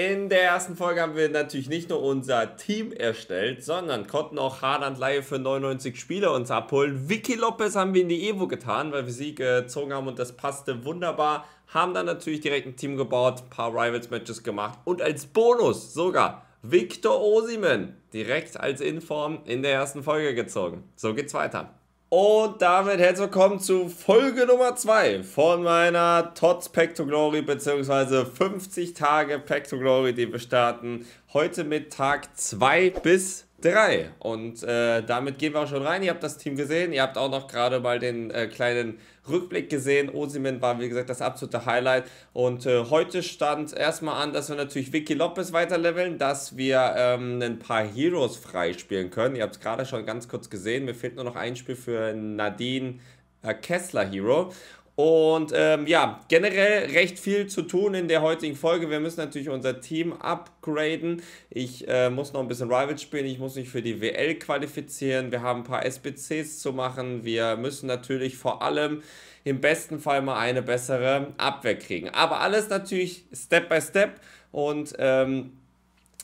In der ersten Folge haben wir natürlich nicht nur unser Team erstellt, sondern konnten auch Haaland Laie für 99 Spieler uns abholen. Vicky Lopez haben wir in die Evo getan, weil wir sie gezogen haben und das passte wunderbar. Haben dann natürlich direkt ein Team gebaut, ein paar Rivals-Matches gemacht und als Bonus sogar Victor Osimen direkt als Inform in der ersten Folge gezogen. So geht's weiter. Und damit herzlich willkommen zu Folge Nummer 2 von meiner Tots Pack to Glory bzw. 50 Tage Pack to Glory, die wir starten. Heute mit Tag 2 bis 3. Und äh, damit gehen wir auch schon rein. Ihr habt das Team gesehen. Ihr habt auch noch gerade mal den äh, kleinen Rückblick gesehen. Osimen war, wie gesagt, das absolute Highlight. Und äh, heute stand erstmal an, dass wir natürlich Vicky Lopez weiterleveln, dass wir ähm, ein paar Heroes freispielen können. Ihr habt es gerade schon ganz kurz gesehen. Mir fehlt nur noch ein Spiel für Nadine äh, Kessler Hero. Und ähm, ja, generell recht viel zu tun in der heutigen Folge. Wir müssen natürlich unser Team upgraden. Ich äh, muss noch ein bisschen Rivals spielen. Ich muss mich für die WL qualifizieren. Wir haben ein paar SBCs zu machen. Wir müssen natürlich vor allem im besten Fall mal eine bessere Abwehr kriegen. Aber alles natürlich Step by Step. Und ähm,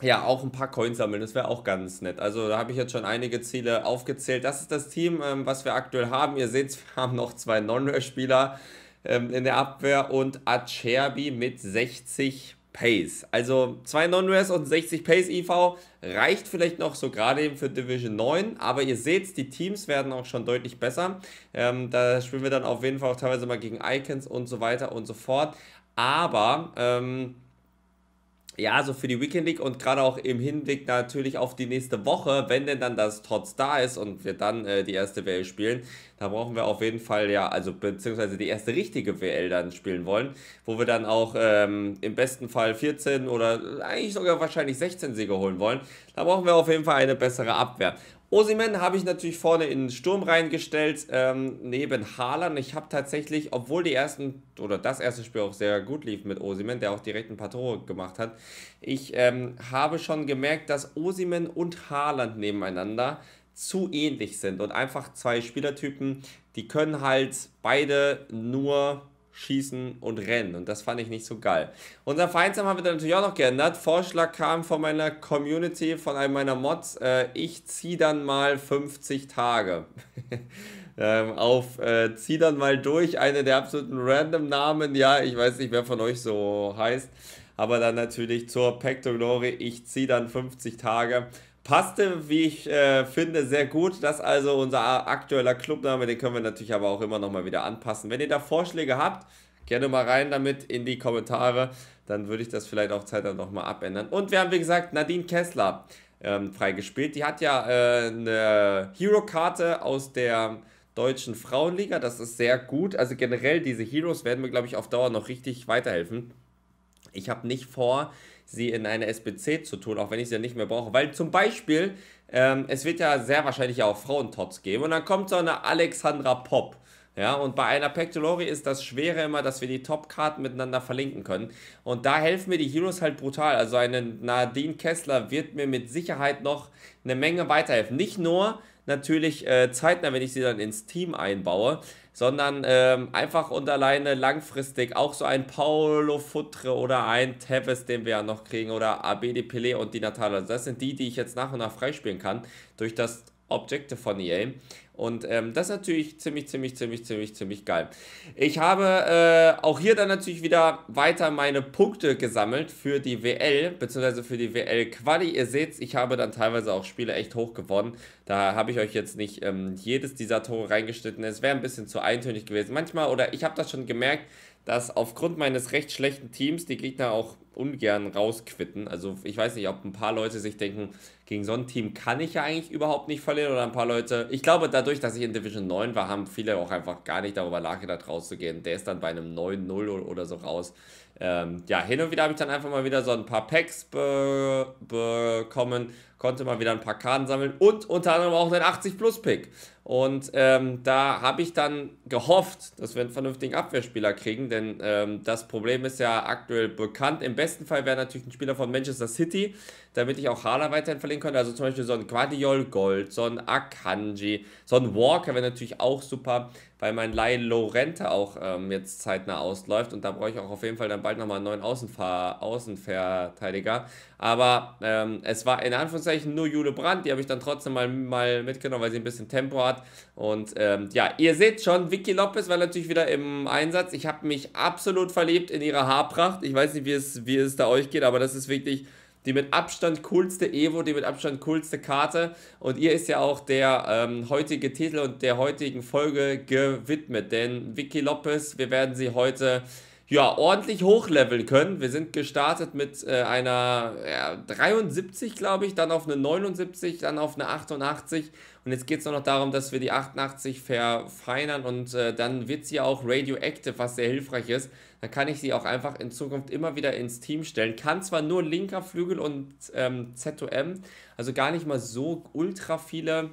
ja, auch ein paar Coins sammeln, das wäre auch ganz nett. Also da habe ich jetzt schon einige Ziele aufgezählt. Das ist das Team, ähm, was wir aktuell haben. Ihr seht, wir haben noch zwei Non-Rare-Spieler ähm, in der Abwehr und Acerbi mit 60 Pace. Also zwei Non-Rares und 60 Pace IV reicht vielleicht noch so gerade eben für Division 9, aber ihr seht, die Teams werden auch schon deutlich besser. Ähm, da spielen wir dann auf jeden Fall auch teilweise mal gegen Icons und so weiter und so fort. Aber... Ähm, ja, so also für die Weekend League und gerade auch im Hinblick natürlich auf die nächste Woche, wenn denn dann das Tots da ist und wir dann äh, die erste WL spielen, da brauchen wir auf jeden Fall ja, also beziehungsweise die erste richtige WL dann spielen wollen, wo wir dann auch ähm, im besten Fall 14 oder eigentlich sogar wahrscheinlich 16 Siege holen wollen. Da brauchen wir auf jeden Fall eine bessere Abwehr. Osimen habe ich natürlich vorne in den Sturm reingestellt, ähm, neben Haaland. Ich habe tatsächlich, obwohl die ersten oder das erste Spiel auch sehr gut lief mit Osimen, der auch direkt ein paar Tore gemacht hat, ich ähm, habe schon gemerkt, dass Osimen und Haaland nebeneinander zu ähnlich sind und einfach zwei Spielertypen, die können halt beide nur schießen und rennen. Und das fand ich nicht so geil. Unser Vereinsnamen haben wir dann natürlich auch noch geändert. Vorschlag kam von meiner Community, von einem meiner Mods. Äh, ich zieh dann mal 50 Tage. ähm, auf äh, zieh dann mal durch. Eine der absoluten random Namen. Ja, ich weiß nicht, wer von euch so heißt. Aber dann natürlich zur Pecto Glory. Ich zieh dann 50 Tage passte, wie ich äh, finde, sehr gut. Das also unser aktueller Clubname, den können wir natürlich aber auch immer nochmal wieder anpassen. Wenn ihr da Vorschläge habt, gerne mal rein damit in die Kommentare. Dann würde ich das vielleicht auch zeitnah nochmal abändern. Und wir haben, wie gesagt, Nadine Kessler ähm, freigespielt. Die hat ja äh, eine Hero-Karte aus der deutschen Frauenliga. Das ist sehr gut. Also generell, diese Heroes werden mir, glaube ich, auf Dauer noch richtig weiterhelfen. Ich habe nicht vor, sie in eine SBC zu tun, auch wenn ich sie nicht mehr brauche. Weil zum Beispiel, ähm, es wird ja sehr wahrscheinlich auch Frauentots geben und dann kommt so eine Alexandra Pop. Ja, und bei einer Pectolori ist das Schwere immer, dass wir die Top-Karten miteinander verlinken können. Und da helfen mir die Heroes halt brutal. Also eine Nadine Kessler wird mir mit Sicherheit noch eine Menge weiterhelfen. Nicht nur, natürlich äh, zeitnah, wenn ich sie dann ins Team einbaue, sondern ähm, einfach und alleine langfristig auch so ein Paolo Futre oder ein Tevez, den wir ja noch kriegen, oder Abedi Pele und die Natale. Also das sind die, die ich jetzt nach und nach freispielen kann durch das Objekte von EA. Und ähm, das ist natürlich ziemlich, ziemlich, ziemlich, ziemlich, ziemlich geil. Ich habe äh, auch hier dann natürlich wieder weiter meine Punkte gesammelt für die WL, beziehungsweise für die WL-Quali. Ihr seht, ich habe dann teilweise auch Spiele echt hoch gewonnen. Da habe ich euch jetzt nicht ähm, jedes dieser Tore reingeschnitten. Es wäre ein bisschen zu eintönig gewesen manchmal. Oder ich habe das schon gemerkt, dass aufgrund meines recht schlechten Teams die Gegner auch ungern rausquitten. Also ich weiß nicht, ob ein paar Leute sich denken, gegen so ein Team kann ich ja eigentlich überhaupt nicht verlieren oder ein paar Leute. Ich glaube, dadurch, dass ich in Division 9 war, haben viele auch einfach gar nicht darüber nachgedacht, rauszugehen. Der ist dann bei einem 9-0 oder so raus. Ähm, ja, hin und wieder habe ich dann einfach mal wieder so ein paar Packs be bekommen, konnte mal wieder ein paar Karten sammeln und unter anderem auch den 80-Plus-Pick. Und ähm, da habe ich dann gehofft, dass wir einen vernünftigen Abwehrspieler kriegen, denn ähm, das Problem ist ja aktuell bekannt. Im besten Fall wäre natürlich ein Spieler von Manchester City, damit ich auch Hala weiterhin verlegen könnte. Also zum Beispiel so ein Guardiol Gold, so ein Akanji, so ein Walker wäre natürlich auch super, weil mein Lai Lorente auch ähm, jetzt zeitnah ausläuft und da brauche ich auch auf jeden Fall dann bald nochmal einen neuen Außenver Außenverteidiger. Aber ähm, es war in Anführungszeichen Anführungszeichen nur Jule Brandt. Die habe ich dann trotzdem mal, mal mitgenommen, weil sie ein bisschen Tempo hat. Und ähm, ja, ihr seht schon, Vicky Lopez war natürlich wieder im Einsatz. Ich habe mich absolut verliebt in ihre Haarpracht. Ich weiß nicht, wie es, wie es da euch geht, aber das ist wirklich die mit Abstand coolste Evo, die mit Abstand coolste Karte. Und ihr ist ja auch der ähm, heutige Titel und der heutigen Folge gewidmet. Denn Vicky Lopez, wir werden sie heute ja, ordentlich hochleveln können. Wir sind gestartet mit äh, einer ja, 73, glaube ich, dann auf eine 79, dann auf eine 88. Und jetzt geht es nur noch darum, dass wir die 88 verfeinern und äh, dann wird sie auch radioactive, was sehr hilfreich ist. Dann kann ich sie auch einfach in Zukunft immer wieder ins Team stellen. Kann zwar nur linker Flügel und ähm, ZOM, also gar nicht mal so ultra viele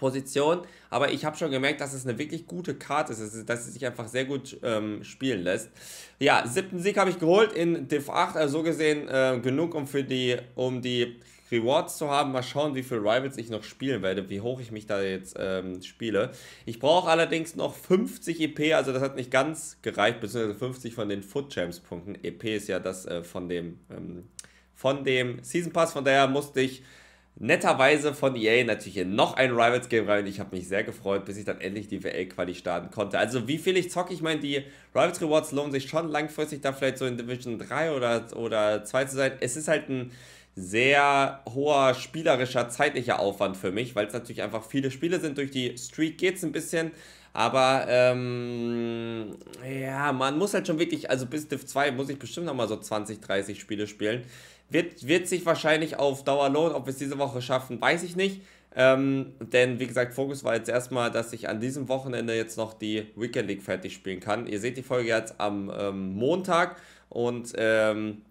Position. Aber ich habe schon gemerkt, dass es eine wirklich gute Karte ist, dass sie sich einfach sehr gut ähm, spielen lässt. Ja, siebten Sieg habe ich geholt in Div 8, also so gesehen äh, genug, um, für die, um die Rewards zu haben. Mal schauen, wie viele Rivals ich noch spielen werde, wie hoch ich mich da jetzt ähm, spiele. Ich brauche allerdings noch 50 EP, also das hat nicht ganz gereicht, beziehungsweise 50 von den Foot Champs Punkten. EP ist ja das äh, von dem... Ähm, von dem Season Pass, von daher musste ich netterweise von EA natürlich in noch ein Rivals Game rein. Ich habe mich sehr gefreut, bis ich dann endlich die WL-Quali starten konnte. Also wie viel ich zocke, ich meine, die Rivals Rewards lohnen sich schon langfristig da vielleicht so in Division 3 oder, oder 2 zu sein. Es ist halt ein sehr hoher spielerischer, zeitlicher Aufwand für mich, weil es natürlich einfach viele Spiele sind. Durch die Streak geht es ein bisschen. Aber ähm, ja, man muss halt schon wirklich, also bis Div 2 muss ich bestimmt nochmal so 20, 30 Spiele spielen. Wird, wird sich wahrscheinlich auf Dauer lohnen. Ob wir es diese Woche schaffen, weiß ich nicht. Ähm, denn wie gesagt, Fokus war jetzt erstmal, dass ich an diesem Wochenende jetzt noch die Weekend League fertig spielen kann. Ihr seht die Folge jetzt am ähm, Montag und ähm,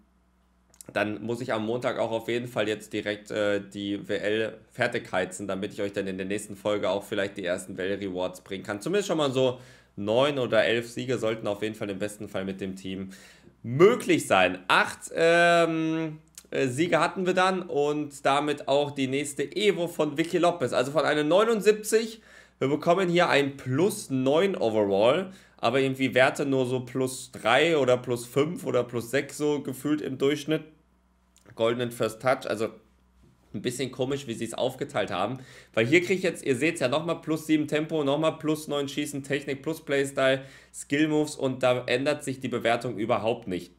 dann muss ich am Montag auch auf jeden Fall jetzt direkt äh, die WL fertig heizen, damit ich euch dann in der nächsten Folge auch vielleicht die ersten WL-Rewards bringen kann. Zumindest schon mal so neun oder elf Siege sollten auf jeden Fall im besten Fall mit dem Team möglich sein. Acht, ähm, äh, Sieger hatten wir dann und damit auch die nächste Evo von Vicky Lopez. Also von einer 79. Wir bekommen hier ein plus 9 overall, aber irgendwie Werte nur so plus 3 oder plus 5 oder plus 6 so gefühlt im Durchschnitt. Goldenen First Touch, also ein bisschen komisch, wie sie es aufgeteilt haben. Weil hier kriege ich jetzt, ihr seht es ja, nochmal plus 7 Tempo, nochmal plus 9 Schießen, Technik plus Playstyle, Skill Moves und da ändert sich die Bewertung überhaupt nicht.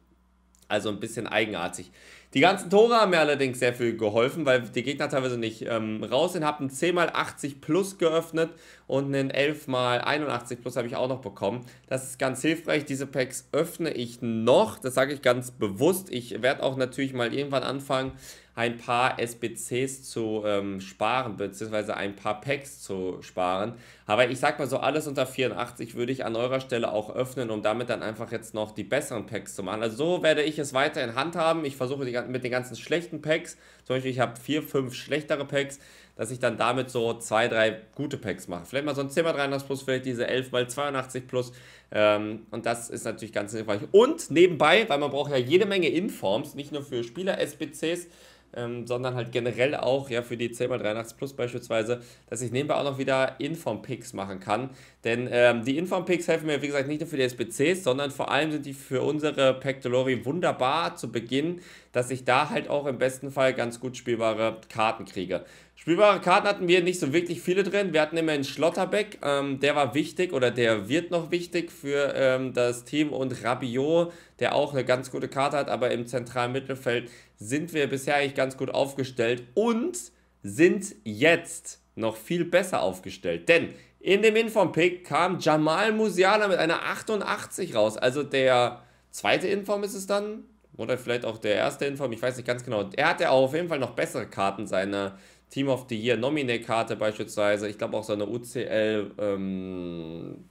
Also ein bisschen eigenartig. Die ganzen Tore haben mir allerdings sehr viel geholfen, weil die Gegner teilweise nicht ähm, raus sind. Hab ein 10 x 80 plus geöffnet und einen 11 x 81 Plus habe ich auch noch bekommen. Das ist ganz hilfreich. Diese Packs öffne ich noch. Das sage ich ganz bewusst. Ich werde auch natürlich mal irgendwann anfangen, ein paar SBCs zu ähm, sparen, beziehungsweise ein paar Packs zu sparen. Aber ich sag mal so, alles unter 84 würde ich an eurer Stelle auch öffnen, um damit dann einfach jetzt noch die besseren Packs zu machen. Also so werde ich es weiter in Hand haben. Ich versuche die, mit den ganzen schlechten Packs, zum Beispiel ich habe vier, fünf schlechtere Packs, dass ich dann damit so zwei, drei gute Packs mache. Vielleicht mal so ein 10x83 plus, vielleicht diese 11x82 plus. Ähm, und das ist natürlich ganz hilfreich. Und nebenbei, weil man braucht ja jede Menge Informs, nicht nur für Spieler-SBCs, ähm, sondern halt generell auch ja für die 10x83 Plus beispielsweise, dass ich nebenbei auch noch wieder Inform-Picks machen kann. Denn ähm, die Inform-Picks helfen mir, wie gesagt, nicht nur für die SBCs, sondern vor allem sind die für unsere Pack Delori wunderbar zu Beginn, dass ich da halt auch im besten Fall ganz gut spielbare Karten kriege. Spielbare Karten hatten wir nicht so wirklich viele drin. Wir hatten immerhin Schlotterbeck, ähm, der war wichtig oder der wird noch wichtig für ähm, das Team und Rabiot, der auch eine ganz gute Karte hat, aber im zentralen Mittelfeld sind wir bisher eigentlich ganz gut aufgestellt und sind jetzt noch viel besser aufgestellt. Denn in dem Inform-Pick kam Jamal Musiala mit einer 88 raus. Also der zweite Inform ist es dann, oder vielleicht auch der erste Inform, ich weiß nicht ganz genau. Er hatte auch auf jeden Fall noch bessere Karten seiner Team of the Year Nominee-Karte beispielsweise. Ich glaube auch so eine UCL ähm,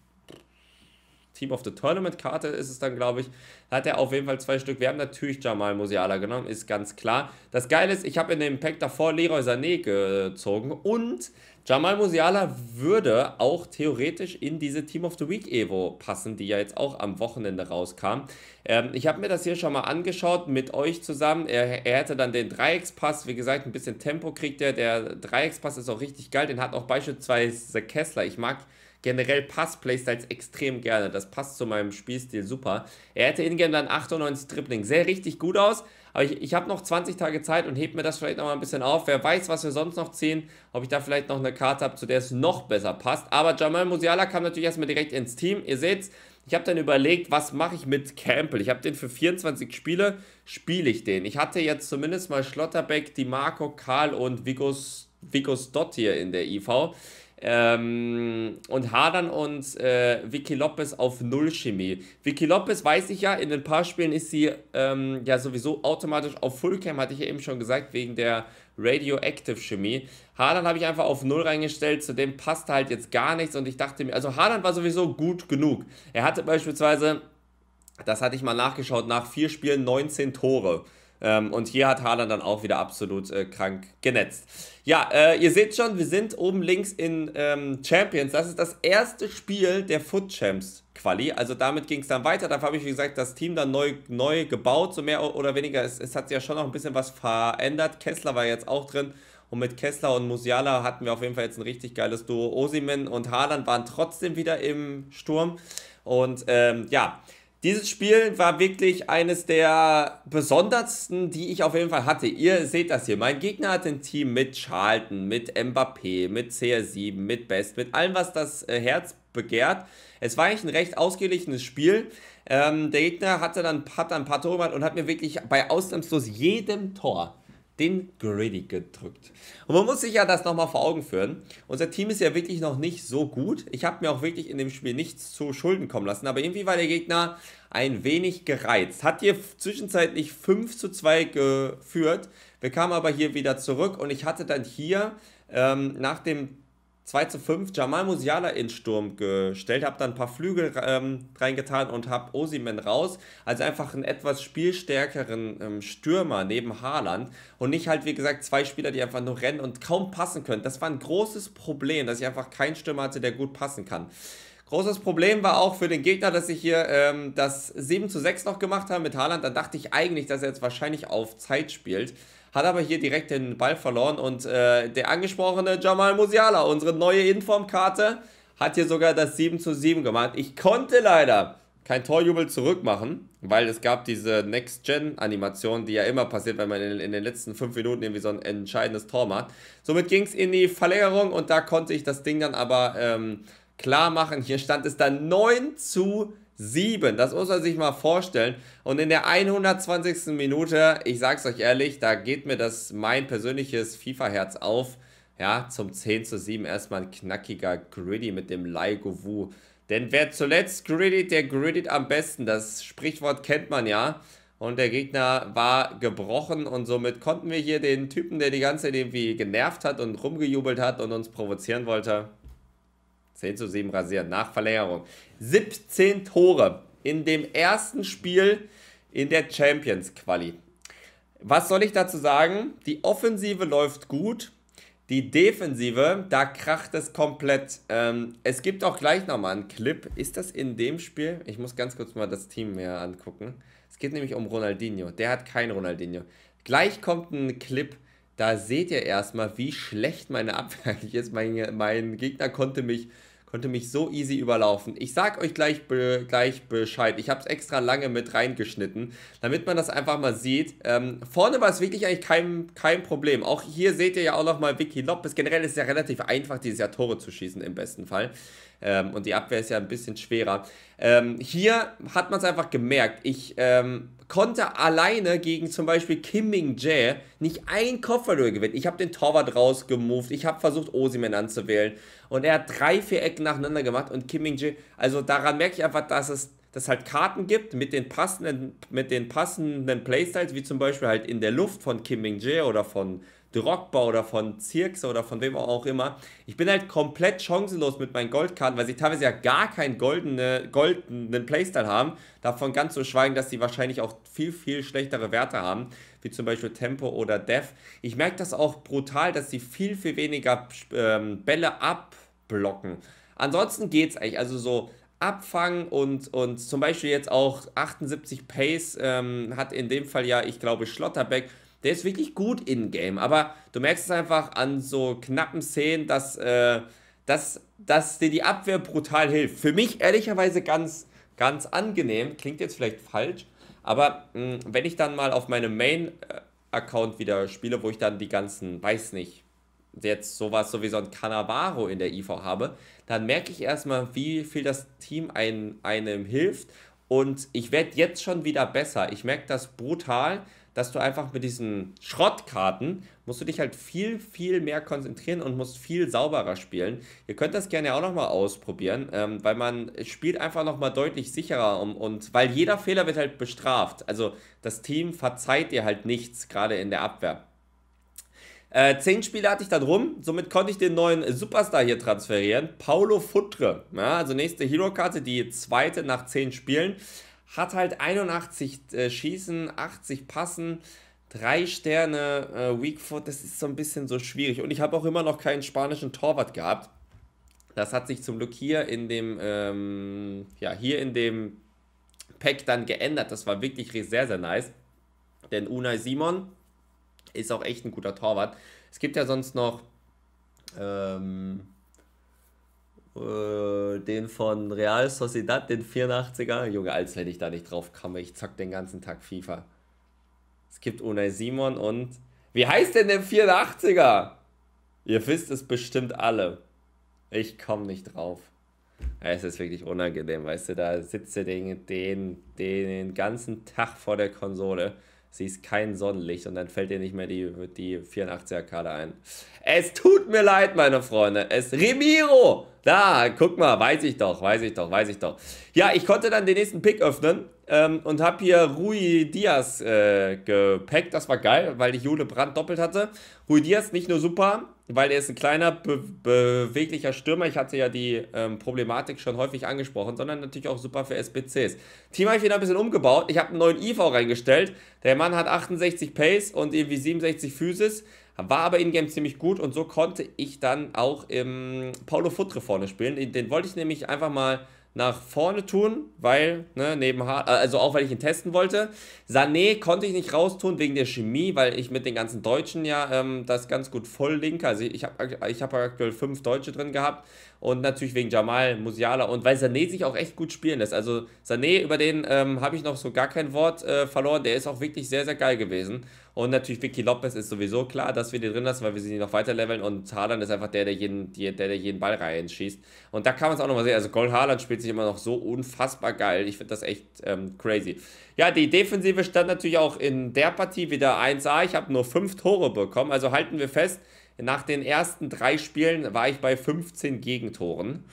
Team of the Tournament Karte ist es dann, glaube ich. hat er auf jeden Fall zwei Stück. Wir haben natürlich Jamal Musiala genommen, ist ganz klar. Das Geile ist, ich habe in dem Pack davor Leroy Sané gezogen und Jamal Musiala würde auch theoretisch in diese Team of the Week Evo passen, die ja jetzt auch am Wochenende rauskam. Ähm, ich habe mir das hier schon mal angeschaut mit euch zusammen. Er, er hätte dann den Dreieckspass, wie gesagt, ein bisschen Tempo kriegt er. Der Dreieckspass ist auch richtig geil. Den hat auch beispielsweise Kessler. Ich mag generell Pass-Playstyles extrem gerne. Das passt zu meinem Spielstil super. Er hätte ingame dann 98 Dribbling. Sehr richtig gut aus. Aber ich, ich habe noch 20 Tage Zeit und heb mir das vielleicht nochmal ein bisschen auf. Wer weiß, was wir sonst noch ziehen. Ob ich da vielleicht noch eine Karte habe, zu der es noch besser passt. Aber Jamal Musiala kam natürlich erstmal direkt ins Team. Ihr seht's. Ich habe dann überlegt, was mache ich mit Campbell? Ich habe den für 24 Spiele, spiele ich den. Ich hatte jetzt zumindest mal Schlotterbeck, DiMarco, Karl und Vigos, Vigos Dott hier in der IV. Ähm, und hadern uns äh, Vicky Lopez auf Null Chemie. Vicky Lopez weiß ich ja, in ein paar Spielen ist sie ähm, ja sowieso automatisch auf Fullcam, hatte ich ja eben schon gesagt, wegen der Radioactive Chemie. Hadern habe ich einfach auf Null reingestellt, zu dem passte halt jetzt gar nichts und ich dachte mir, also Hadern war sowieso gut genug. Er hatte beispielsweise, das hatte ich mal nachgeschaut, nach vier Spielen 19 Tore. Ähm, und hier hat Haaland dann auch wieder absolut äh, krank genetzt. Ja, äh, ihr seht schon, wir sind oben links in ähm, Champions. Das ist das erste Spiel der Foot Champs Quali. Also damit ging es dann weiter. Dafür habe ich, wie gesagt, das Team dann neu, neu gebaut, so mehr oder weniger. Es, es hat sich ja schon noch ein bisschen was verändert. Kessler war jetzt auch drin. Und mit Kessler und Musiala hatten wir auf jeden Fall jetzt ein richtig geiles Duo. Osimen und Haaland waren trotzdem wieder im Sturm. Und ähm, ja, dieses Spiel war wirklich eines der besondersten, die ich auf jeden Fall hatte. Ihr seht das hier. Mein Gegner hatte ein Team mit Charlton, mit Mbappé, mit CR7, mit Best, mit allem, was das äh, Herz begehrt. Es war eigentlich ein recht ausgeglichenes Spiel. Ähm, der Gegner hatte dann, hat dann ein paar Tore gemacht und hat mir wirklich bei ausnahmslos jedem Tor den Gritty gedrückt. Und man muss sich ja das nochmal vor Augen führen. Unser Team ist ja wirklich noch nicht so gut. Ich habe mir auch wirklich in dem Spiel nichts zu Schulden kommen lassen. Aber irgendwie war der Gegner ein wenig gereizt. Hat hier zwischenzeitlich 5 zu 2 geführt. Wir kamen aber hier wieder zurück und ich hatte dann hier ähm, nach dem 2 zu 5 Jamal Musiala in Sturm gestellt, habe dann ein paar Flügel ähm, reingetan und habe Osimen raus. Also einfach einen etwas spielstärkeren ähm, Stürmer neben Haaland und nicht halt, wie gesagt, zwei Spieler, die einfach nur rennen und kaum passen können. Das war ein großes Problem, dass ich einfach keinen Stürmer hatte, der gut passen kann. Großes Problem war auch für den Gegner, dass ich hier ähm, das 7 zu 6 noch gemacht habe mit Haaland. Dann dachte ich eigentlich, dass er jetzt wahrscheinlich auf Zeit spielt hat aber hier direkt den Ball verloren und äh, der angesprochene Jamal Musiala, unsere neue Informkarte, hat hier sogar das 7 zu 7 gemacht. Ich konnte leider kein Torjubel zurückmachen, weil es gab diese Next-Gen-Animation, die ja immer passiert, wenn man in, in, den letzten 5 Minuten irgendwie so ein entscheidendes Tor macht. Somit ging es in die Verlängerung und da konnte ich das Ding dann aber ähm, klar machen. Hier stand es dann 9 zu 7. 7. Das muss man sich mal vorstellen. Und in der 120. Minute, ich sag's euch ehrlich, da geht mir das mein persönliches FIFA-Herz auf. Ja, zum 10 zu 7 erstmal ein knackiger Gritty mit dem Laigo Wu. Denn wer zuletzt grittet, der grittet am besten. Das Sprichwort kennt man ja. Und der Gegner war gebrochen und somit konnten wir hier den Typen, der die ganze Zeit irgendwie genervt hat und rumgejubelt hat und uns provozieren wollte, 10 zu 7 rasieren nach Verlängerung. 17 Tore in dem ersten Spiel in der Champions Quali. Was soll ich dazu sagen? Die Offensive läuft gut. Die Defensive, da kracht es komplett. Ähm, es gibt auch gleich nochmal einen Clip. Ist das in dem Spiel? Ich muss ganz kurz mal das Team mir angucken. Es geht nämlich um Ronaldinho. Der hat kein Ronaldinho. Gleich kommt ein Clip. Da seht ihr erstmal, wie schlecht meine Abwehr ist. Mein, mein Gegner konnte mich konnte mich so easy überlaufen. Ich sag euch gleich, be gleich Bescheid. Ich habe es extra lange mit reingeschnitten, damit man das einfach mal sieht. Ähm, vorne war es wirklich eigentlich kein, kein Problem. Auch hier seht ihr ja auch nochmal Vicky Lopez. Generell ist es ja relativ einfach, dieses Jahr Tore zu schießen im besten Fall. Ähm, und die Abwehr ist ja ein bisschen schwerer. Ähm, hier hat man es einfach gemerkt. Ich ähm, konnte alleine gegen zum Beispiel Kim Ming Jae nicht ein Kopfballduell gewinnen. Ich habe den Torwart rausgemoved. Ich habe versucht, Osimen anzuwählen. Und er hat drei, vier Ecken nacheinander gemacht. Und Kim Ming Jae, also daran merke ich einfach, dass es dass halt Karten gibt mit den passenden, mit den passenden Playstyles, wie zum Beispiel halt in der Luft von Kim Ming Jae oder von Drogba oder von Zirkse oder von wem auch immer. Ich bin halt komplett chancenlos mit meinen Goldkarten, weil sie teilweise ja gar keinen goldene, goldenen Playstyle haben. Davon ganz zu schweigen, dass sie wahrscheinlich auch viel, viel schlechtere Werte haben, wie zum Beispiel Tempo oder Def. Ich merke das auch brutal, dass sie viel, viel weniger ähm, Bälle abblocken. Ansonsten geht's eigentlich, also so Abfangen und, und zum Beispiel jetzt auch 78 Pace ähm, hat in dem Fall ja, ich glaube, Schlotterbeck der ist wirklich gut in-game, aber du merkst es einfach an so knappen Szenen, dass, äh, dass, dass dir die Abwehr brutal hilft. Für mich ehrlicherweise ganz, ganz angenehm, klingt jetzt vielleicht falsch, aber mh, hm, wenn ich dann mal auf meinem Main-Account wieder spiele, wo ich dann die ganzen, weiß nicht, jetzt sowas so wie so ein Cannavaro in der IV habe, dann merke ich erstmal, wie viel das Team ein, einem hilft. Und ich werde jetzt schon wieder besser. Ich merke das brutal, dass du einfach mit diesen Schrottkarten musst du dich halt viel, viel mehr konzentrieren und musst viel sauberer spielen. Ihr könnt das gerne auch nochmal ausprobieren, ähm, weil man spielt einfach nochmal deutlich sicherer und, und weil jeder Fehler wird halt bestraft. Also das Team verzeiht dir halt nichts, gerade in der Abwehr. Äh, zehn Spiele hatte ich da drum, somit konnte ich den neuen Superstar hier transferieren, Paolo Futre. Ja, also nächste Hero-Karte, die zweite nach zehn Spielen hat halt 81 äh, Schießen, 80 Passen, 3 Sterne, äh, Weak Foot, das ist so ein bisschen so schwierig. Und ich habe auch immer noch keinen spanischen Torwart gehabt. Das hat sich zum Glück hier in dem, ähm, ja, hier in dem Pack dann geändert. Das war wirklich sehr, sehr nice. Denn Unai Simon ist auch echt ein guter Torwart. Es gibt ja sonst noch, ähm, äh, den von Real Sociedad, den 84er. Junge, als wenn ich da nicht drauf komme. Ich zock den ganzen Tag FIFA. Es gibt Unai Simon und. Wie heißt denn der 84er? Ihr wisst es bestimmt alle. Ich komme nicht drauf. Es ist wirklich unangenehm, weißt du, da sitzt du den, den, den ganzen Tag vor der Konsole siehst kein Sonnenlicht und dann fällt dir nicht mehr die, die 84er-Karte ein. Es tut mir leid, meine Freunde. Es Remiro! Da, guck mal, weiß ich doch, weiß ich doch, weiß ich doch. Ja, ich konnte dann den nächsten Pick öffnen ähm, und habe hier Rui Diaz äh, gepackt. Das war geil, weil ich Jule Brand doppelt hatte. Rui Diaz nicht nur super, weil er ist ein kleiner, be beweglicher Stürmer. Ich hatte ja die ähm, Problematik schon häufig angesprochen, sondern natürlich auch super für SBCs. Team habe ich wieder ein bisschen umgebaut. Ich habe einen neuen IV reingestellt. Der Mann hat 68 Pace und irgendwie 67 Physis, war aber in-game ziemlich gut und so konnte ich dann auch im Paulo Futre vorne spielen. Den wollte ich nämlich einfach mal nach vorne tun, weil, ne, neben Haaland, äh, also auch weil ich ihn testen wollte. Sané konnte ich nicht raustun wegen der Chemie, weil ich mit den ganzen Deutschen ja ähm, das ganz gut voll linke. Also ich habe ich hab aktuell fünf Deutsche drin gehabt. Und natürlich wegen Jamal, Musiala und weil Sané sich auch echt gut spielen lässt. Also Sané, über den ähm, habe ich noch so gar kein Wort äh, verloren. Der ist auch wirklich sehr, sehr geil gewesen. Und natürlich Vicky Lopez ist sowieso klar, dass wir den drin lassen, weil wir sie noch weiter leveln. Und Haaland ist einfach der, der jeden, der, der jeden Ball reinschießt. Und da kann man es auch nochmal sehen. Also Gold Haaland spielt sich immer noch so unfassbar geil. Ich finde das echt ähm, crazy. Ja, die Defensive stand natürlich auch in der Partie wieder 1A. Ich habe nur 5 Tore bekommen. Also halten wir fest, nach den ersten drei Spielen war ich bei 15 Gegentoren.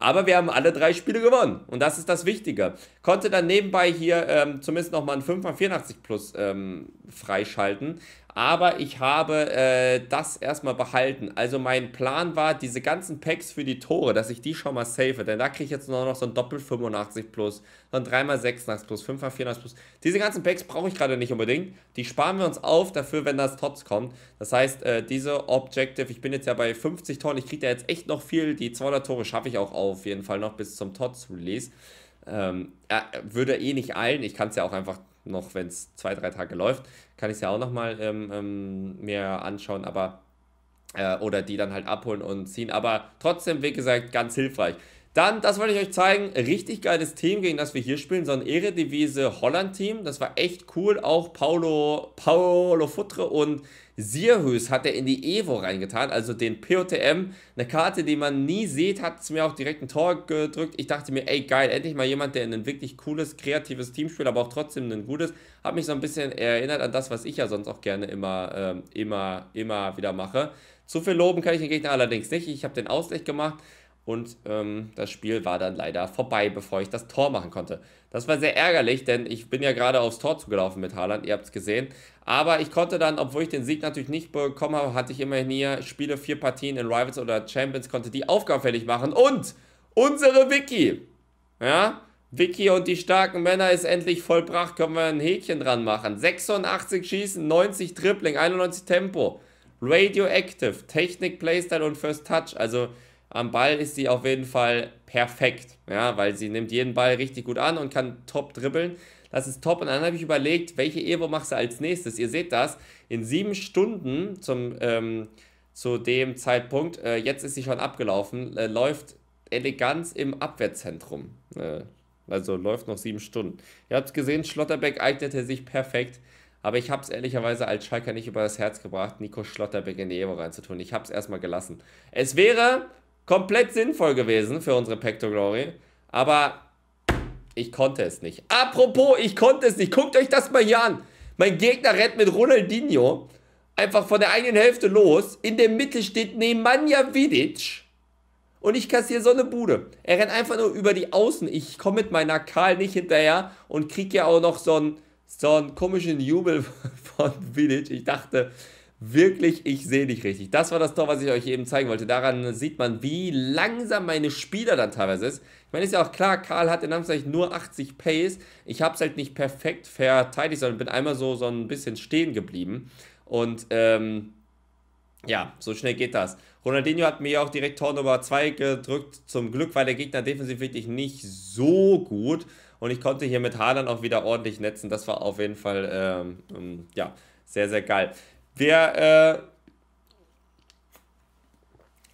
Aber wir haben alle drei Spiele gewonnen. Und das ist das Wichtige. Konnte dann nebenbei hier ähm, zumindest nochmal ein 5x84 Plus ähm, freischalten aber ich habe äh, das erstmal behalten. Also mein Plan war, diese ganzen Packs für die Tore, dass ich die schon mal save, denn da kriege ich jetzt nur noch so ein Doppel 85 plus, so ein 3x86 plus, 5x84 plus. Diese ganzen Packs brauche ich gerade nicht unbedingt. Die sparen wir uns auf dafür, wenn das Tots kommt. Das heißt, äh, diese Objective, ich bin jetzt ja bei 50 Toren, ich kriege da jetzt echt noch viel. Die 200 Tore schaffe ich auch auf jeden Fall noch bis zum Tots Release. Ähm, würde eh nicht eilen, ich kann es ja auch einfach noch, wenn es zwei, drei Tage läuft, kann ich es ja auch nochmal ähm, ähm, mir anschauen, aber äh, oder die dann halt abholen und ziehen. Aber trotzdem, wie gesagt, ganz hilfreich. Dann, das wollte ich euch zeigen, richtig geiles Team, gegen das wir hier spielen, so ein Eredivise Holland-Team. Das war echt cool. Auch Paolo, Paulo Futre und Sirhus hat er in die Evo reingetan, also den POTM. Eine Karte, die man nie sieht, hat es mir auch direkt ein Tor gedrückt. Ich dachte mir, ey geil, endlich mal jemand, der in ein wirklich cooles, kreatives Team spielt, aber auch trotzdem ein gutes. Hat mich so ein bisschen erinnert an das, was ich ja sonst auch gerne immer, ähm, immer, immer wieder mache. Zu viel loben kann ich den Gegner allerdings nicht. Ich habe den Ausgleich gemacht. Und ähm, das Spiel war dann leider vorbei, bevor ich das Tor machen konnte. Das war sehr ärgerlich, denn ich bin ja gerade aufs Tor zugelaufen mit Haaland, ihr habt es gesehen. Aber ich konnte dann, obwohl ich den Sieg natürlich nicht bekommen habe, hatte ich immerhin hier Spiele, vier Partien in Rivals oder Champions, konnte die Aufgabe fertig machen. Und unsere Wiki, ja, Wiki und die starken Männer ist endlich vollbracht, können wir ein Häkchen dran machen. 86 Schießen, 90 Dribbling, 91 Tempo, Radioactive, Technik, Playstyle und First Touch. Also am Ball ist sie auf jeden Fall perfekt, ja, weil sie nimmt jeden Ball richtig gut an und kann top dribbeln. Das ist top. Und dann habe ich überlegt, welche Evo machst du als nächstes? Ihr seht das, in sieben Stunden zum, ähm, zu dem Zeitpunkt, äh, jetzt ist sie schon abgelaufen, äh, läuft Eleganz im Abwehrzentrum. Äh, also läuft noch sieben Stunden. Ihr habt gesehen, Schlotterbeck eignete sich perfekt. Aber ich habe es ehrlicherweise als Schalker nicht über das Herz gebracht, Nico Schlotterbeck in die Evo reinzutun. Ich habe es erstmal gelassen. Es wäre komplett sinnvoll gewesen für unsere Pecto Glory. Aber ich konnte es nicht. Apropos, ich konnte es nicht. Guckt euch das mal hier an. Mein Gegner rennt mit Ronaldinho einfach von der eigenen Hälfte los. In der Mitte steht Nemanja Vidic. Und ich kassiere so eine Bude. Er rennt einfach nur über die Außen. Ich komme mit meiner Karl nicht hinterher und kriege ja auch noch so einen, so einen komischen Jubel von Vidic. Ich dachte, Wirklich, ich sehe nicht richtig. Das war das Tor, was ich euch eben zeigen wollte. Daran sieht man, wie langsam meine Spieler dann teilweise ist. Ich meine, ist ja auch klar, Karl hat in Anführungszeichen nur 80 Pace. Ich habe es halt nicht perfekt verteidigt, sondern bin einmal so, so ein bisschen stehen geblieben. Und ähm, ja, so schnell geht das. Ronaldinho hat mir auch direkt Tor Nummer 2 gedrückt. Zum Glück war der Gegner defensiv wirklich nicht so gut. Und ich konnte hier mit Haaland auch wieder ordentlich netzen. Das war auf jeden Fall, ähm, ja, sehr, sehr geil. Wir äh,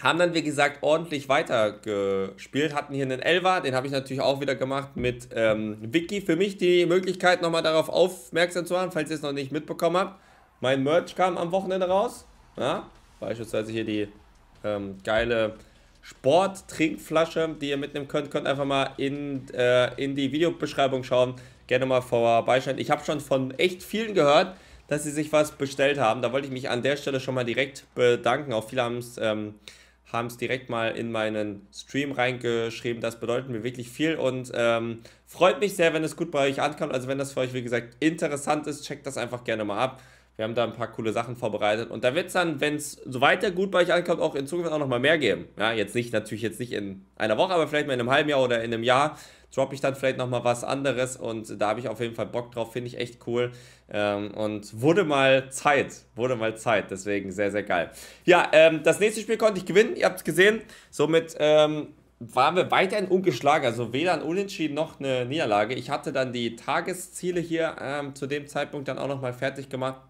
haben dann, wie gesagt, ordentlich weitergespielt, hatten hier einen Elva, den habe ich natürlich auch wieder gemacht mit ähm, Für mich die Möglichkeit, nochmal darauf aufmerksam zu machen, falls ihr es noch nicht mitbekommen habt. Mein Merch kam am Wochenende raus. Ja? Beispielsweise hier die ähm, geile Sport-Trinkflasche, die ihr mitnehmen könnt. Könnt einfach mal in, äh, in die Videobeschreibung schauen. Gerne mal vorbeischauen. Ich habe schon von echt vielen gehört, dass sie sich was bestellt haben. Da wollte ich mich an der Stelle schon mal direkt bedanken. Auch viele haben es ähm, direkt mal in meinen Stream reingeschrieben. Das bedeutet mir wirklich viel und ähm, freut mich sehr, wenn es gut bei euch ankommt. Also wenn das für euch, wie gesagt, interessant ist, checkt das einfach gerne mal ab. Wir haben da ein paar coole Sachen vorbereitet. Und da wird es dann, wenn es so weiter gut bei euch ankommt, auch in Zukunft auch nochmal mehr geben. Ja, jetzt nicht, natürlich jetzt nicht in einer Woche, aber vielleicht mal in einem halben Jahr oder in einem Jahr droppe ich dann vielleicht nochmal was anderes und da habe ich auf jeden Fall Bock drauf, finde ich echt cool ähm, und wurde mal Zeit, wurde mal Zeit, deswegen sehr, sehr geil. Ja, ähm, das nächste Spiel konnte ich gewinnen, ihr habt es gesehen, somit ähm, waren wir weiterhin ungeschlagen, also weder ein Unentschieden noch eine Niederlage. Ich hatte dann die Tagesziele hier ähm, zu dem Zeitpunkt dann auch nochmal fertig gemacht.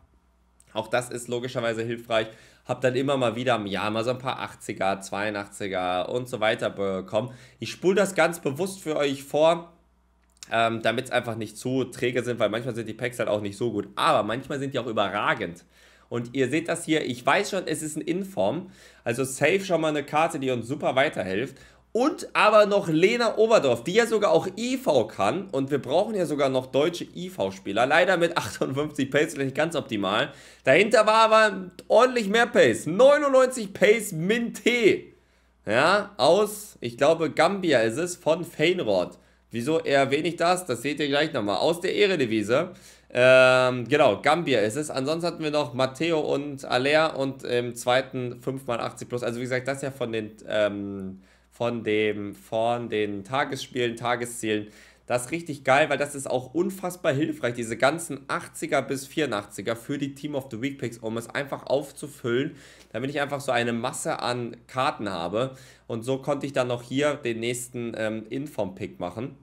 Auch das ist logischerweise hilfreich, habe dann immer mal wieder im Jahr mal so ein paar 80er, 82er und so weiter bekommen. Ich spule das ganz bewusst für euch vor, ähm, damit es einfach nicht zu träge sind, weil manchmal sind die Packs halt auch nicht so gut, aber manchmal sind die auch überragend. Und ihr seht das hier, ich weiß schon, es ist ein Inform, also safe schon mal eine Karte, die uns super weiterhilft und aber noch Lena Oberdorf, die ja sogar auch IV e kann. Und wir brauchen ja sogar noch deutsche IV-Spieler. E Leider mit 58 Pace nicht ganz optimal. Dahinter war aber ordentlich mehr Pace. 99 Pace Minte. Ja, aus, ich glaube, Gambia ist es, von Feyenoord. Wieso eher wenig das? Das seht ihr gleich nochmal. Aus der Eredivise. Ähm, genau, Gambia ist es. Ansonsten hatten wir noch Matteo und Alea und im zweiten 5x80 plus. Also wie gesagt, das ist ja von den... Ähm, von, dem, von den Tagesspielen, Tageszielen. Das ist richtig geil, weil das ist auch unfassbar hilfreich, diese ganzen 80er bis 84er für die Team of the Week Picks, um es einfach aufzufüllen, damit ich einfach so eine Masse an Karten habe. Und so konnte ich dann noch hier den nächsten ähm, Inform-Pick machen.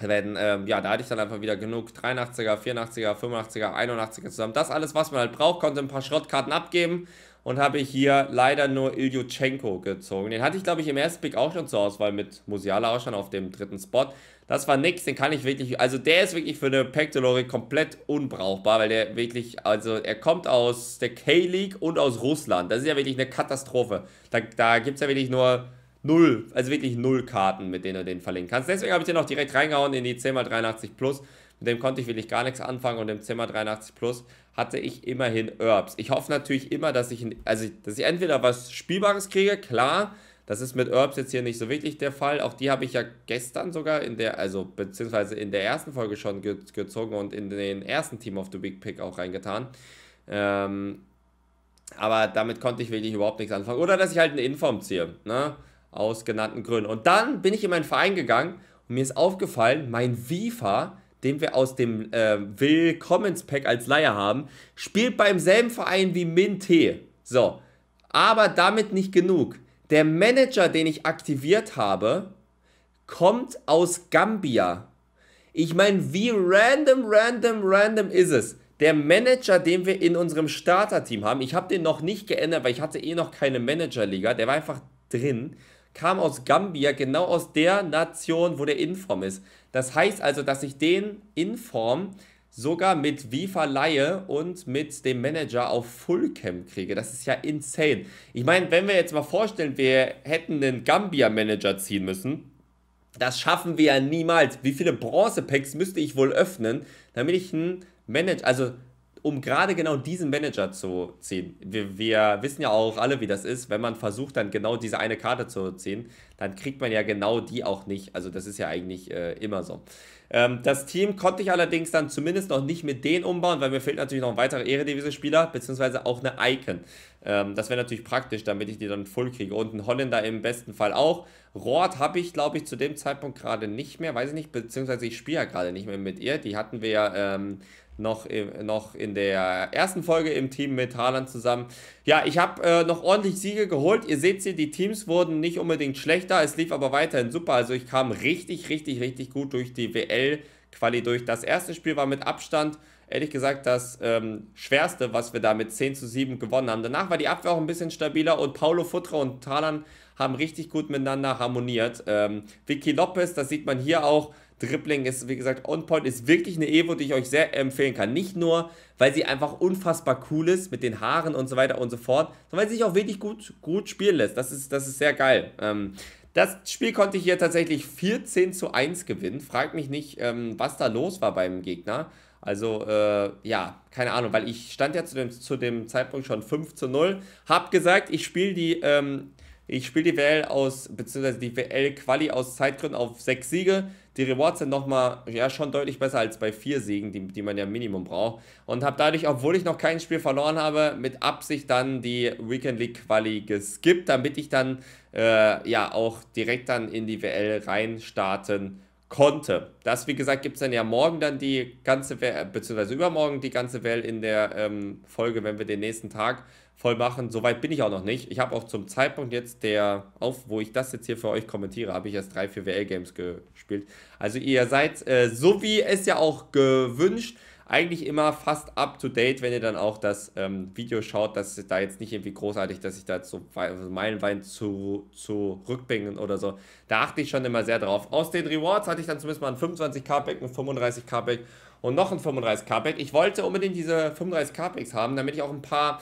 Werden, ähm, ja, da hatte ich dann einfach wieder genug 83er, 84er, 85er, 81er zusammen. Das alles, was man halt braucht, konnte ein paar Schrottkarten abgeben und habe hier leider nur Ilyuchenko gezogen. Den hatte ich, glaube ich, im ersten Pick auch schon zur Auswahl mit Musiala auch schon auf dem dritten Spot. Das war nix, den kann ich wirklich, also der ist wirklich für eine Pectolori komplett unbrauchbar, weil der wirklich, also er kommt aus der K-League und aus Russland. Das ist ja wirklich eine Katastrophe. Da, da gibt es ja wirklich nur null, also wirklich null Karten, mit denen du den verlinken kannst. Deswegen habe ich den auch direkt reingehauen in die 10x83 Plus. Mit dem konnte ich wirklich gar nichts anfangen und dem 10x83 Plus hatte ich immerhin Herbs. Ich hoffe natürlich immer, dass ich, also, dass ich entweder was Spielbares kriege, klar, das ist mit Herbs jetzt hier nicht so wirklich der Fall. Auch die habe ich ja gestern sogar in der, also beziehungsweise in der ersten Folge schon ge gezogen und in den ersten Team of the Big Pick auch reingetan. Ähm, aber damit konnte ich wirklich überhaupt nichts anfangen. Oder dass ich halt eine Inform ziehe, ne? Aus genannten Gründen. Und dann bin ich in meinen Verein gegangen und mir ist aufgefallen, mein Vifa den wir aus dem äh, Willkommenspack als Leier haben, spielt beim selben Verein wie Min T. So, aber damit nicht genug. Der Manager, den ich aktiviert habe, kommt aus Gambia. Ich meine, wie random, random, random ist es. Der Manager, den wir in unserem Starter-Team haben, ich habe den noch nicht geändert, weil ich hatte eh noch keine Managerliga, der war einfach drin kam aus Gambia, genau aus der Nation, wo der Inform ist. Das heißt also, dass ich den Inform sogar mit Viva leihe und mit dem Manager auf Fullcam kriege. Das ist ja insane. Ich meine, wenn wir jetzt mal vorstellen, wir hätten einen Gambia-Manager ziehen müssen, das schaffen wir ja niemals. Wie viele Bronze-Packs müsste ich wohl öffnen, damit ich einen Manager, also um gerade genau diesen Manager zu ziehen. Wir, wir, wissen ja auch alle, wie das ist. Wenn man versucht, dann genau diese eine Karte zu ziehen, dann kriegt man ja genau die auch nicht. Also das ist ja eigentlich äh, immer so. Ähm, das Team konnte ich allerdings dann zumindest noch nicht mit denen umbauen, weil mir fehlt natürlich noch ein weiterer Eredivisie-Spieler, beziehungsweise auch eine Icon. Ähm, das wäre natürlich praktisch, damit ich die dann voll kriege. Und ein Holländer im besten Fall auch. Rort habe ich, glaube ich, zu dem Zeitpunkt gerade nicht mehr, weiß ich nicht, beziehungsweise ich spiele ja gerade nicht mehr mit ihr. Die hatten wir ja... Ähm, noch, im, noch in der ersten Folge im Team mit Haaland zusammen. Ja, ich habe äh, noch ordentlich Siege geholt. Ihr seht sie, die Teams wurden nicht unbedingt schlechter, es lief aber weiterhin super. Also ich kam richtig, richtig, richtig gut durch die WL-Quali durch. Das erste Spiel war mit Abstand, ehrlich gesagt, das ähm, schwerste, was wir da mit 10 zu 7 gewonnen haben. Danach war die Abwehr auch ein bisschen stabiler und Paulo Futra und Talan haben richtig gut miteinander harmoniert. Ähm, Vicky Lopez, das sieht man hier auch, Dribbling ist, wie gesagt, on point, ist wirklich eine Evo, die ich euch sehr empfehlen kann. Nicht nur, weil sie einfach unfassbar cool ist mit den Haaren und so weiter und so fort, sondern weil sie sich auch wirklich gut, gut spielen lässt. Das ist, das ist sehr geil. Ähm, das Spiel konnte ich hier tatsächlich 14 zu 1 gewinnen. Fragt mich nicht, ähm, was da los war beim Gegner. Also, äh, ja, keine Ahnung, weil ich stand ja zu dem, zu dem Zeitpunkt schon 5 zu 0. Hab gesagt, ich spiele die, ähm, spiel die WL aus, beziehungsweise die WL-Quali aus Zeitgründen auf 6 Siege die Rewards sind nochmal, ja, schon deutlich besser als bei vier Siegen, die, die man ja Minimum braucht. Und habe dadurch, obwohl ich noch kein Spiel verloren habe, mit Absicht dann die Weekend League Quali geskippt, damit ich dann äh, ja auch direkt dann in die WL rein starten konnte. Das, wie gesagt, gibt es dann ja morgen dann die ganze, WL, beziehungsweise übermorgen die ganze WL in der ähm, Folge, wenn wir den nächsten Tag voll machen. Soweit bin ich auch noch nicht. Ich habe auch zum Zeitpunkt jetzt der, auf, wo ich das jetzt hier für euch kommentiere, habe ich erst drei, vier WL-Games gespielt. Also ihr seid, äh, so wie es ja auch gewünscht, eigentlich immer fast up to date, wenn ihr dann auch das ähm, Video schaut, dass da jetzt nicht irgendwie großartig, dass ich da jetzt so also meilenweit zu, zurück bin oder so. Da achte ich schon immer sehr drauf. Aus den Rewards hatte ich dann zumindest mal ein 25k-Back, ein 35k-Back und noch ein 35k-Back. Ich wollte unbedingt diese 35k-Backs haben, damit ich auch ein paar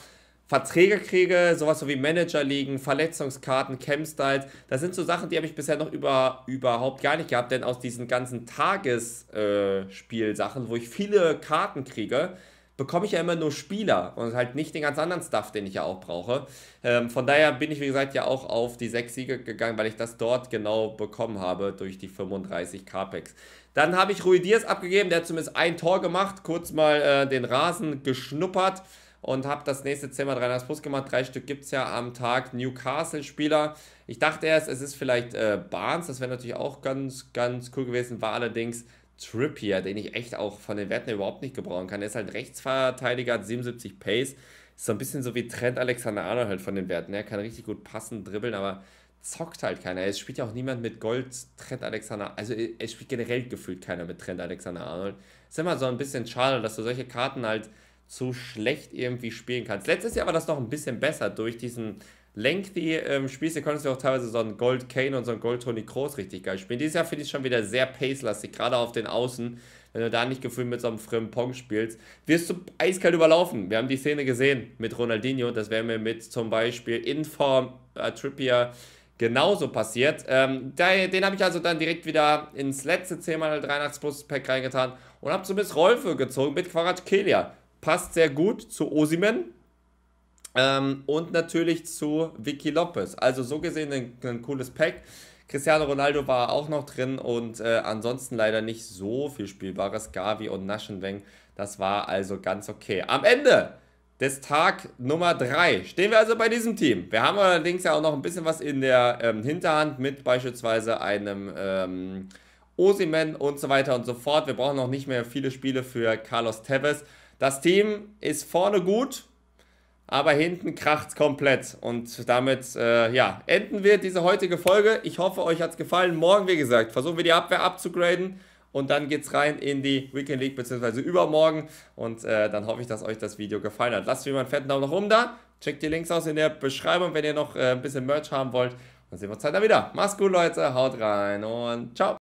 Verträge kriege, sowas so wie Managerligen, Verletzungskarten, Campstyles, das sind so Sachen, die habe ich bisher noch über, überhaupt gar nicht gehabt, denn aus diesen ganzen Tagesspielsachen, äh, wo ich viele Karten kriege, bekomme ich ja immer nur Spieler und halt nicht den ganz anderen Stuff, den ich ja auch brauche. Ähm, von daher bin ich, wie gesagt, ja auch auf die sechs Siege gegangen, weil ich das dort genau bekommen habe durch die 35 Capex. Dann habe ich Ruidiers abgegeben, der hat zumindest ein Tor gemacht, kurz mal äh, den Rasen geschnuppert und habe das nächste 10 300 Plus gemacht. Drei Stück gibt es ja am Tag Newcastle-Spieler. Ich dachte erst, es ist vielleicht äh, Barnes, das wäre natürlich auch ganz, ganz cool gewesen, war allerdings Trippier, den ich echt auch von den Werten überhaupt nicht gebrauchen kann. Er ist halt Rechtsverteidiger, hat 77 Pace, ist so ein bisschen so wie Trent Alexander-Arnold halt von den Werten. Er kann richtig gut passen, dribbeln, aber zockt halt keiner. Es spielt ja auch niemand mit Gold Trent Alexander. Also äh, es spielt generell gefühlt keiner mit Trent Alexander Arnold. Ist immer so ein bisschen schade, dass du solche Karten halt so schlecht irgendwie spielen kannst. Letztes Jahr war das noch ein bisschen besser durch diesen lengthy ähm, spielst, hier konntest du auch teilweise so einen Gold Kane und so einen Gold Tony Kroos richtig geil spielen. Dieses Jahr finde ich schon wieder sehr pace-lastig, gerade auf den Außen. Wenn du da nicht gefühlt mit so einem Frimpong spielst, wirst du eiskalt überlaufen. Wir haben die Szene gesehen mit Ronaldinho, das wäre mir mit zum Beispiel Inform äh, Trippier genauso passiert. Ähm, der, den habe ich also dann direkt wieder ins letzte 10x83 Plus Pack reingetan und habe zumindest Rolfe gezogen mit Quarat Kelia passt sehr gut zu Osimen ähm, und natürlich zu Vicky Lopez. Also so gesehen ein, ein, cooles Pack. Cristiano Ronaldo war auch noch drin und äh, ansonsten leider nicht so viel Spielbares. Gavi und Naschenweng, das war also ganz okay. Am Ende des Tag Nummer 3 stehen wir also bei diesem Team. Wir haben allerdings ja auch noch ein bisschen was in der ähm, Hinterhand mit beispielsweise einem... Ähm, Osimen und so weiter und so fort. Wir brauchen noch nicht mehr viele Spiele für Carlos Tevez. Das Team ist vorne gut, aber hinten kracht's komplett. Und damit, äh, ja, enden wir diese heutige Folge. Ich hoffe, euch hat es gefallen. Morgen, wie gesagt, versuchen wir die Abwehr abzugraden. Und dann geht's rein in die Weekend League, bzw. übermorgen. Und äh, dann hoffe ich, dass euch das Video gefallen hat. Lasst mir mal einen fetten Daumen nach oben da. Checkt die Links aus in der Beschreibung, wenn ihr noch äh, ein bisschen Merch haben wollt. Dann sehen wir uns halt dann wieder. Macht's gut, Leute. Haut rein und ciao.